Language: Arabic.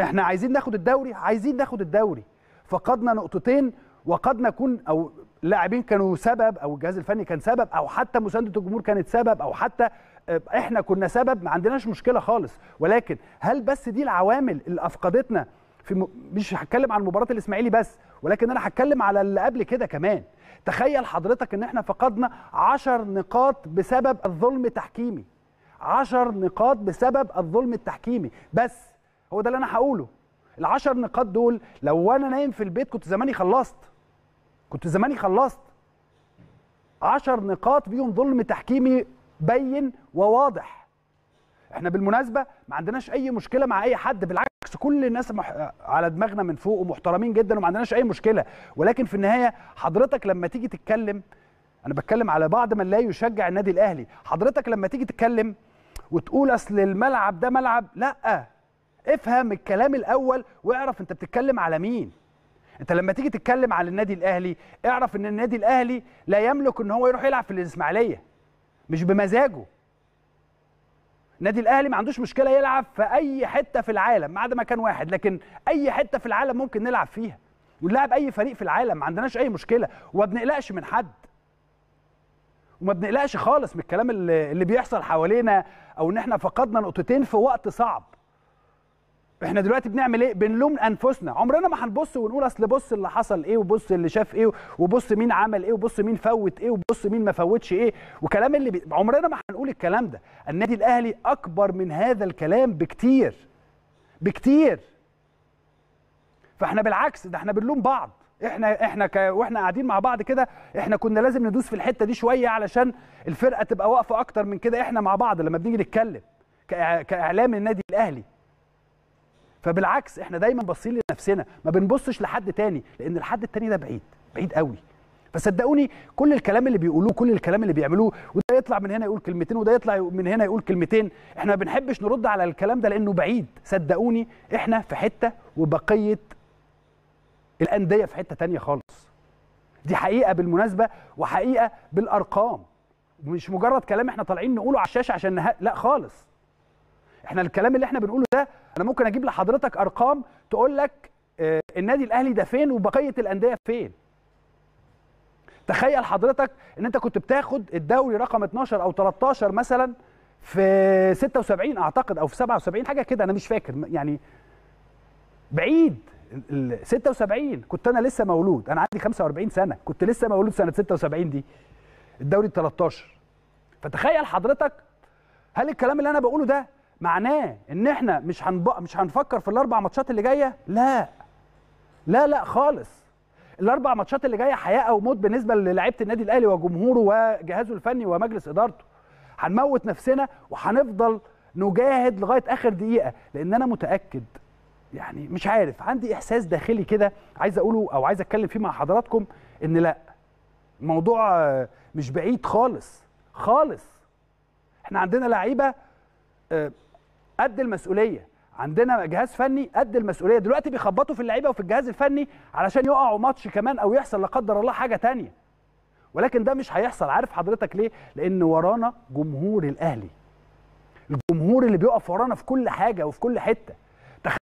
احنا عايزين ناخد الدوري عايزين ناخد الدوري فقدنا نقطتين وقد نكون او لاعبين كانوا سبب او الجهاز الفني كان سبب او حتى مسانده الجمهور كانت سبب او حتى آه، احنا كنا سبب ما عندناش مشكله خالص ولكن هل بس دي العوامل اللي افقدتنا في م... مش هتكلم عن مباراه الاسماعيلي بس ولكن انا هتكلم على اللي قبل كده كمان تخيل حضرتك ان احنا فقدنا 10 نقاط بسبب الظلم التحكيمي 10 نقاط بسبب الظلم التحكيمي بس هو ده اللي انا هقوله العشر نقاط دول لو انا نايم في البيت كنت زماني خلصت كنت زماني خلصت عشر نقاط فيهم ظلم تحكيمي بين وواضح احنا بالمناسبه ما عندناش اي مشكله مع اي حد بالعكس كل الناس مح... على دماغنا من فوق ومحترمين جدا وما عندناش اي مشكله ولكن في النهايه حضرتك لما تيجي تتكلم انا بتكلم على بعض من لا يشجع النادي الاهلي حضرتك لما تيجي تتكلم وتقول اصل الملعب ده ملعب لا افهم الكلام الاول واعرف انت بتتكلم على مين انت لما تيجي تتكلم على النادي الاهلي اعرف ان النادي الاهلي لا يملك ان هو يروح يلعب في الاسماعيليه مش بمزاجه النادي الاهلي ما عندوش مشكله يلعب في اي حته في العالم ما عدا مكان واحد لكن اي حته في العالم ممكن نلعب فيها ونلعب اي فريق في العالم ما عندناش اي مشكله وما بنقلقش من حد وما بنقلقش خالص من الكلام اللي بيحصل حوالينا او ان احنا فقدنا نقطتين في وقت صعب احنا دلوقتي بنعمل ايه بنلوم انفسنا عمرنا ما هنبص ونقول اصل بص اللي حصل ايه وبص اللي شاف ايه وبص مين عمل ايه وبص مين فوت ايه وبص مين ما فوتش ايه وكلام اللي بي... عمرنا ما هنقول الكلام ده النادي الاهلي اكبر من هذا الكلام بكتير بكتير فاحنا بالعكس ده احنا بنلوم بعض احنا احنا ك... واحنا قاعدين مع بعض كده احنا كنا لازم ندوس في الحته دي شويه علشان الفرقه تبقى واقفه اكتر من كده احنا مع بعض لما بنيجي نتكلم ك... كاعلام النادي الاهلي فبالعكس احنا دايما باصين لنفسنا ما بنبصش لحد تاني لان الحد التاني ده بعيد بعيد قوي فصدقوني كل الكلام اللي بيقولوه كل الكلام اللي بيعملوه وده يطلع من هنا يقول كلمتين وده يطلع من هنا يقول كلمتين احنا ما بنحبش نرد على الكلام ده لانه بعيد صدقوني احنا في حته وبقيه الانديه في حته تانية خالص دي حقيقه بالمناسبه وحقيقه بالارقام مش مجرد كلام احنا طالعين نقوله على الشاشه عشان نه... لا خالص احنا الكلام اللي احنا بنقوله ده انا ممكن اجيب لحضرتك ارقام تقول لك آه، النادي الاهلي ده فين وبقيه الانديه فين تخيل حضرتك ان انت كنت بتاخد الدوري رقم 12 او 13 مثلا في 76 اعتقد او في 77 حاجه كده انا مش فاكر يعني بعيد 76 كنت انا لسه مولود انا عندي 45 سنه كنت لسه مولود سنه 76 دي الدوري 13 فتخيل حضرتك هل الكلام اللي انا بقوله ده معناه ان احنا مش هنبقى مش هنفكر في الاربع ماتشات اللي جايه لا لا لا خالص الاربع ماتشات اللي جايه حياه او موت بالنسبه للاعيبه النادي الاهلي وجمهوره وجهازه الفني ومجلس ادارته هنموت نفسنا وهنفضل نجاهد لغايه اخر دقيقه لان انا متاكد يعني مش عارف عندي احساس داخلي كده عايز اقوله او عايز اتكلم فيه مع حضراتكم ان لا الموضوع مش بعيد خالص خالص احنا عندنا لعيبه آه، قد المسؤوليه عندنا جهاز فني قد المسؤوليه دلوقتي بيخبطوا في اللعيبه وفي الجهاز الفني علشان يقعوا ماتش كمان او يحصل لا قدر الله حاجه تانية ولكن ده مش هيحصل عارف حضرتك ليه لان ورانا جمهور الاهلي الجمهور اللي بيقف ورانا في كل حاجه وفي كل حته